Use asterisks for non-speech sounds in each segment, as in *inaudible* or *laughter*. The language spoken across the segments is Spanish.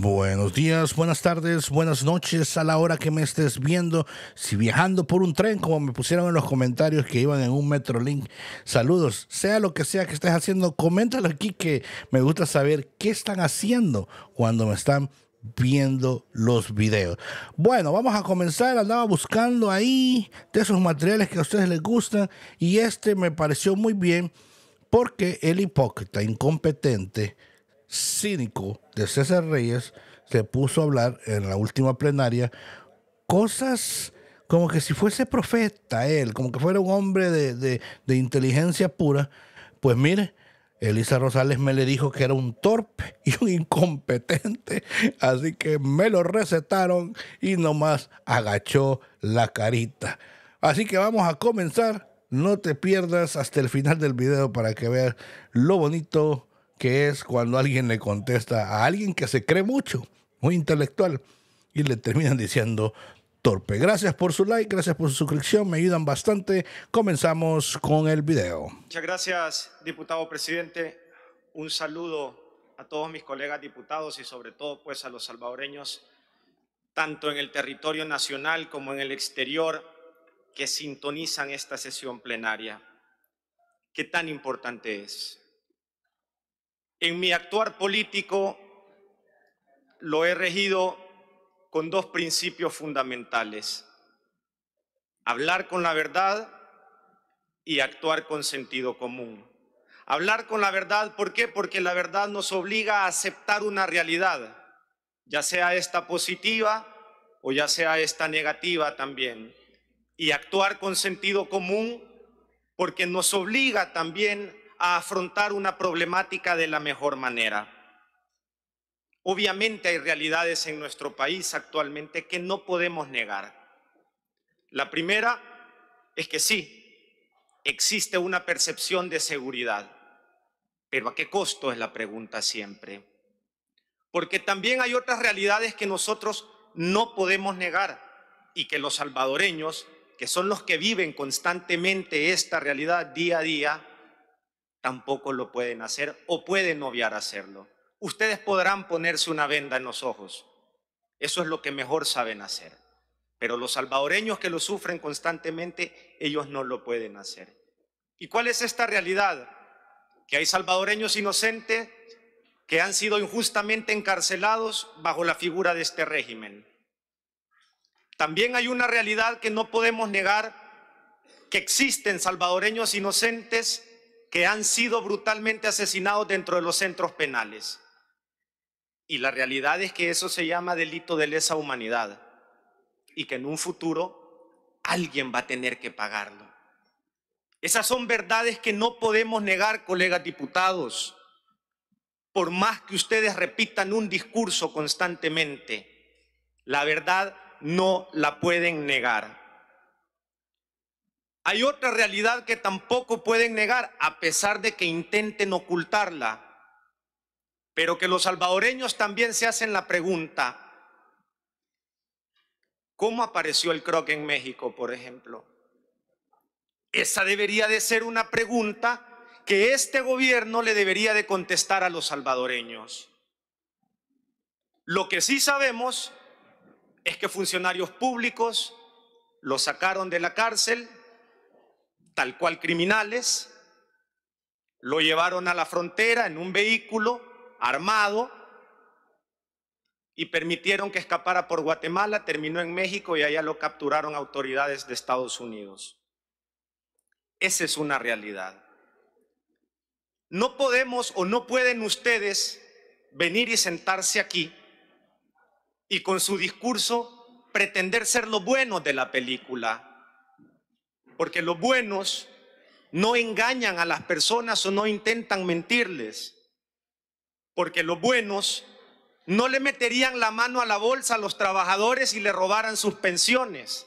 Buenos días, buenas tardes, buenas noches a la hora que me estés viendo. Si viajando por un tren, como me pusieron en los comentarios que iban en un Metrolink, saludos. Sea lo que sea que estés haciendo, coméntalo aquí que me gusta saber qué están haciendo cuando me están viendo los videos. Bueno, vamos a comenzar. Andaba buscando ahí de esos materiales que a ustedes les gustan y este me pareció muy bien porque el hipócrita, incompetente, cínico de César Reyes se puso a hablar en la última plenaria cosas como que si fuese profeta él, como que fuera un hombre de, inteligencia pura. Pues mire, Elisa Rosales me le dijo que era un torpe y un incompetente, así que me lo recetaron y nomás agachó la carita. Así que vamos a comenzar. No te pierdas hasta el final del video para que veas lo bonito que es cuando alguien le contesta a alguien que se cree mucho, muy intelectual, y le terminan diciendo torpe. Gracias por su like, gracias por su suscripción, me ayudan bastante. Comenzamos con el video. Muchas gracias, diputado presidente. Un saludo a todos mis colegas diputados y sobre todo pues a los salvadoreños, tanto en el territorio nacional como en el exterior, que sintonizan esta sesión plenaria. ¿Qué tan importante es? En mi actuar político lo he regido con dos principios fundamentales. Hablar con la verdad y actuar con sentido común. Hablar con la verdad, ¿por qué? Porque la verdad nos obliga a aceptar una realidad, ya sea esta positiva o ya sea esta negativa también. Y actuar con sentido común porque nos obliga también a afrontar una problemática de la mejor manera. Obviamente hay realidades en nuestro país actualmente que no podemos negar. La primera es que sí, existe una percepción de seguridad, pero ¿a qué costo es la pregunta siempre? Porque también hay otras realidades que nosotros no podemos negar y que los salvadoreños, que son los que viven constantemente esta realidad día a día, tampoco lo pueden hacer o pueden obviar hacerlo. Ustedes podrán ponerse una venda en los ojos. Eso es lo que mejor saben hacer. Pero los salvadoreños que lo sufren constantemente, ellos no lo pueden hacer. ¿Y cuál es esta realidad? Que hay salvadoreños inocentes que han sido injustamente encarcelados bajo la figura de este régimen. También hay una realidad que no podemos negar, que existen salvadoreños inocentes que han sido brutalmente asesinados dentro de los centros penales. Y la realidad es que eso se llama delito de lesa humanidad y que en un futuro alguien va a tener que pagarlo. Esas son verdades que no podemos negar, colegas diputados, por más que ustedes repitan un discurso constantemente. La verdad no la pueden negar. Hay otra realidad que tampoco pueden negar, a pesar de que intenten ocultarla, pero que los salvadoreños también se hacen la pregunta, ¿cómo apareció el croque en México, por ejemplo? Esa debería de ser una pregunta que este gobierno le debería de contestar a los salvadoreños. Lo que sí sabemos es que funcionarios públicos lo sacaron de la cárcel tal cual criminales, lo llevaron a la frontera en un vehículo armado y permitieron que escapara por Guatemala, terminó en México y allá lo capturaron autoridades de Estados Unidos. Esa es una realidad. No podemos o no pueden ustedes venir y sentarse aquí y con su discurso pretender ser lo bueno de la película porque los buenos no engañan a las personas o no intentan mentirles, porque los buenos no le meterían la mano a la bolsa a los trabajadores y le robaran sus pensiones,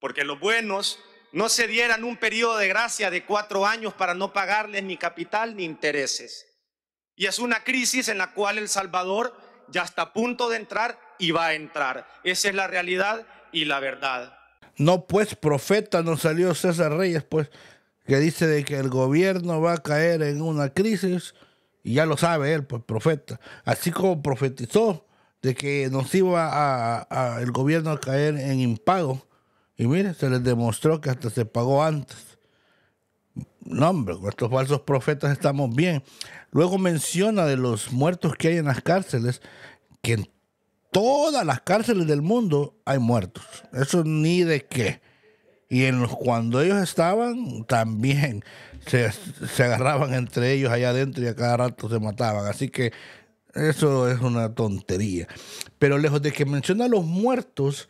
porque los buenos no se dieran un periodo de gracia de cuatro años para no pagarles ni capital ni intereses. Y es una crisis en la cual El Salvador ya está a punto de entrar y va a entrar. Esa es la realidad y la verdad. No, pues profeta nos salió César Reyes, pues, que dice de que el gobierno va a caer en una crisis, y ya lo sabe él, pues, profeta. Así como profetizó de que nos iba a, el gobierno a caer en impago. Y mire, se les demostró que hasta se pagó antes. No, hombre, con estos falsos profetas estamos bien. Luego menciona de los muertos que hay en las cárceles, que todas las cárceles del mundo hay muertos. Eso ni de qué. Y en los, cuando ellos estaban, también se, agarraban entre ellos allá adentro y a cada rato se mataban. Así que eso es una tontería. Pero lejos de que menciona a los muertos,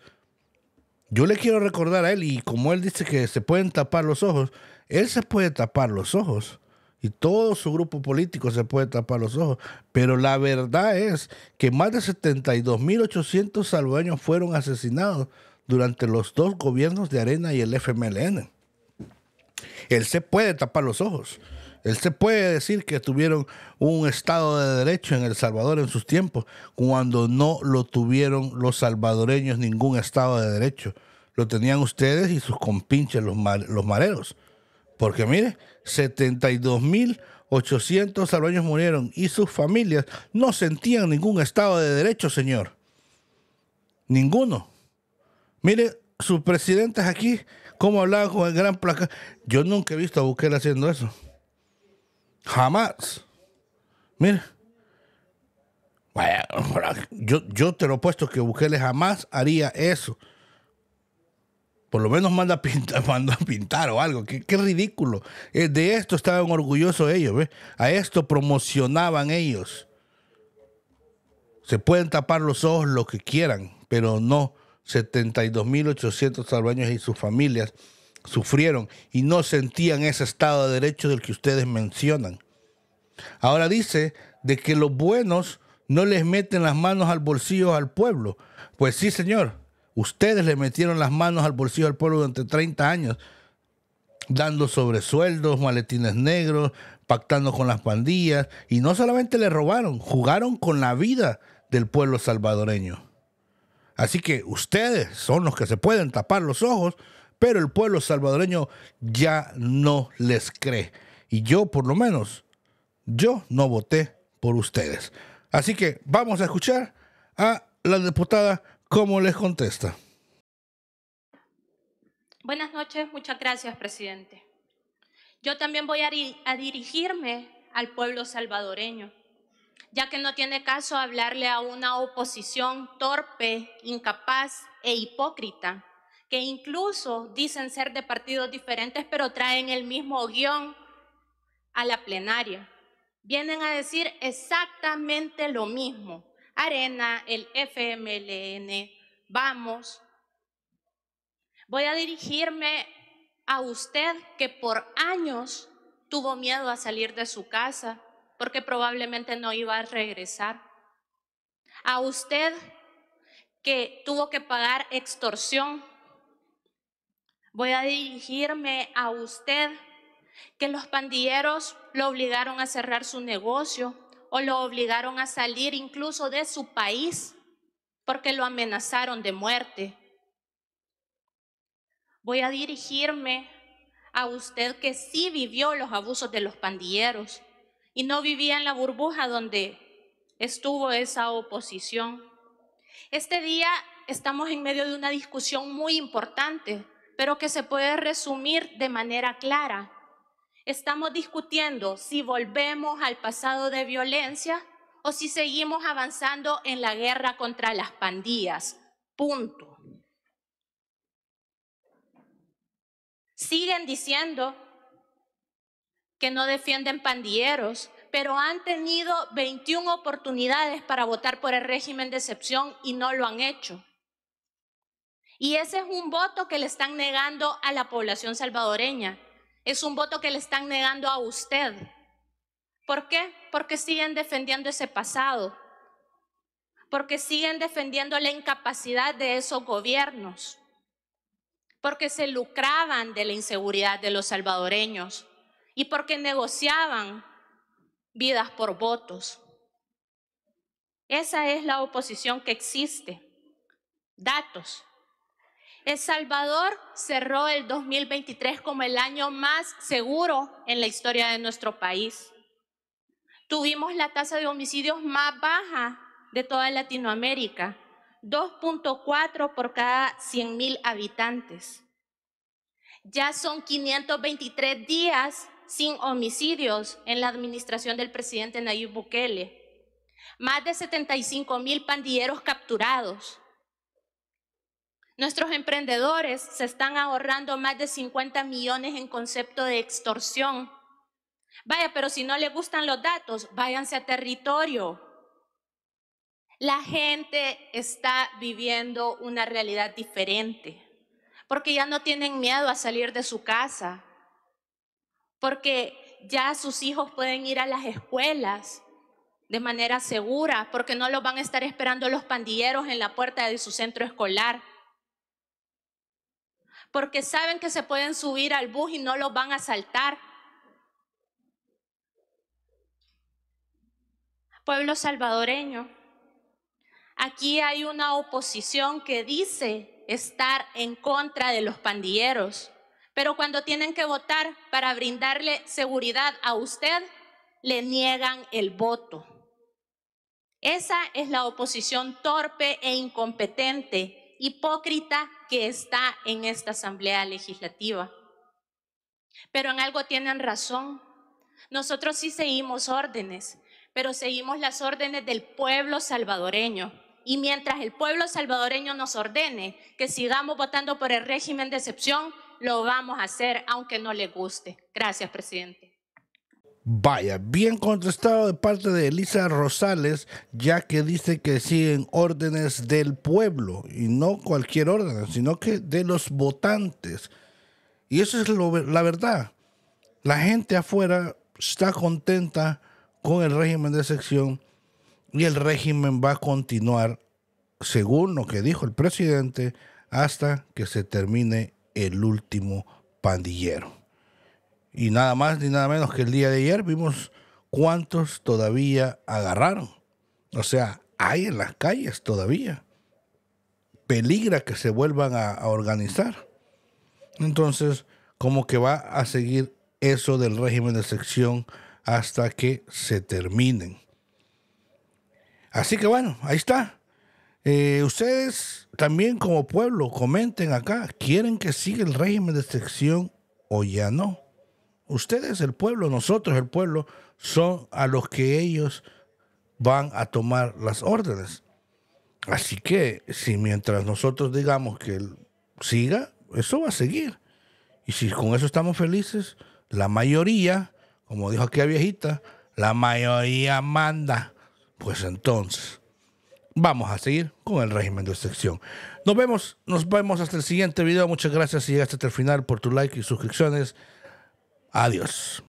yo le quiero recordar a él, y como él dice que se pueden tapar los ojos, él se puede tapar los ojos y todo su grupo político se puede tapar los ojos. Pero la verdad es que más de 72.800 salvadoreños fueron asesinados durante los dos gobiernos de Arena y el FMLN. Él se puede tapar los ojos. Él se puede decir que tuvieron un Estado de Derecho en El Salvador en sus tiempos, cuando no lo tuvieron los salvadoreños ningún Estado de Derecho. Lo tenían ustedes y sus compinches, los, los mareros. Porque mire, 72.800 salvaños murieron y sus familias no sentían ningún estado de derecho, señor. Ninguno. Mire, sus presidentes aquí, cómo hablaban con el gran placa. Yo nunca he visto a Bukele haciendo eso. Jamás. Mire. yo, yo te lo he puesto que Bukele jamás haría eso. Por lo menos manda a pintar, *laughs* a pintar o algo. Qué, qué, ridículo. Eh, de esto estaban orgullosos ellos, ¿ves? A esto promocionaban ellos. Se pueden tapar los ojos lo que quieran, pero no. 72.800 salvaños y sus familias sufrieron y no sentían ese estado de derecho del que ustedes mencionan. Ahora dice de que los buenos no les meten las manos al bolsillo al pueblo. Pues sí, señor. Ustedes le metieron las manos al bolsillo del pueblo durante 30 años, dando sobresueldos, maletines negros, pactando con las pandillas, y no solamente le robaron, jugaron con la vida del pueblo salvadoreño. Así que ustedes son los que se pueden tapar los ojos, pero el pueblo salvadoreño ya no les cree. Y yo, por lo menos, yo no voté por ustedes. Así que vamos a escuchar a la diputada ¿Cómo les contesta? Buenas noches, muchas gracias, presidente. Yo también voy a, dirigirme al pueblo salvadoreño, ya que no tiene caso hablarle a una oposición torpe, incapaz e hipócrita, que incluso dicen ser de partidos diferentes, pero traen el mismo guión a la plenaria. Vienen a decir exactamente lo mismo. Arena, el FMLN, Vamos. Voy a dirigirme a usted que por años tuvo miedo a salir de su casa porque probablemente no iba a regresar. A usted que tuvo que pagar extorsión. Voy a dirigirme a usted que los pandilleros lo obligaron a cerrar su negocio o lo obligaron a salir incluso de su país porque lo amenazaron de muerte. Voy a dirigirme a usted que sí vivió los abusos de los pandilleros y no vivía en la burbuja donde estuvo esa oposición. Este día estamos en medio de una discusión muy importante, pero que se puede resumir de manera clara Estamos discutiendo si volvemos al pasado de violencia o si seguimos avanzando en la guerra contra las pandillas. Punto. Siguen diciendo que no defienden pandilleros, pero han tenido 21 oportunidades para votar por el régimen de excepción y no lo han hecho. Y ese es un voto que le están negando a la población salvadoreña. Es un voto que le están negando a usted. ¿Por qué? Porque siguen defendiendo ese pasado. Porque siguen defendiendo la incapacidad de esos gobiernos. Porque se lucraban de la inseguridad de los salvadoreños. Y porque negociaban vidas por votos. Esa es la oposición que existe. Datos, el Salvador cerró el 2023 como el año más seguro en la historia de nuestro país. Tuvimos la tasa de homicidios más baja de toda Latinoamérica, 2.4 por cada 100.000 habitantes. Ya son 523 días sin homicidios en la administración del presidente Nayib Bukele. Más de 75 mil pandilleros capturados. Nuestros emprendedores se están ahorrando más de 50 millones en concepto de extorsión. Vaya, pero si no les gustan los datos, váyanse a territorio. La gente está viviendo una realidad diferente, porque ya no tienen miedo a salir de su casa, porque ya sus hijos pueden ir a las escuelas de manera segura, porque no los van a estar esperando los pandilleros en la puerta de su centro escolar porque saben que se pueden subir al bus y no los van a saltar. Pueblo salvadoreño, aquí hay una oposición que dice estar en contra de los pandilleros, pero cuando tienen que votar para brindarle seguridad a usted, le niegan el voto. Esa es la oposición torpe e incompetente, hipócrita que está en esta asamblea legislativa. Pero en algo tienen razón. Nosotros sí seguimos órdenes, pero seguimos las órdenes del pueblo salvadoreño. Y mientras el pueblo salvadoreño nos ordene que sigamos votando por el régimen de excepción, lo vamos a hacer aunque no le guste. Gracias, presidente. Vaya, bien contestado de parte de Elisa Rosales, ya que dice que siguen órdenes del pueblo, y no cualquier orden, sino que de los votantes. Y eso es la verdad. La gente afuera está contenta con el régimen de sección y el régimen va a continuar, según lo que dijo el presidente, hasta que se termine el último pandillero. Y nada más ni nada menos que el día de ayer vimos cuántos todavía agarraron. O sea, hay en las calles todavía. Peligra que se vuelvan a, organizar. Entonces, como que va a seguir eso del régimen de sección hasta que se terminen. Así que bueno, ahí está. Eh, ustedes también como pueblo comenten acá, ¿quieren que siga el régimen de sección o ya no? ustedes, el pueblo, nosotros, el pueblo, son a los que ellos van a tomar las órdenes. Así que si mientras nosotros digamos que él siga, eso va a seguir. Y si con eso estamos felices, la mayoría, como dijo aquella viejita, la mayoría manda. Pues entonces, vamos a seguir con el régimen de excepción. Nos vemos, nos vemos hasta el siguiente video. Muchas gracias si llegaste hasta el final por tu like y suscripciones. Adiós.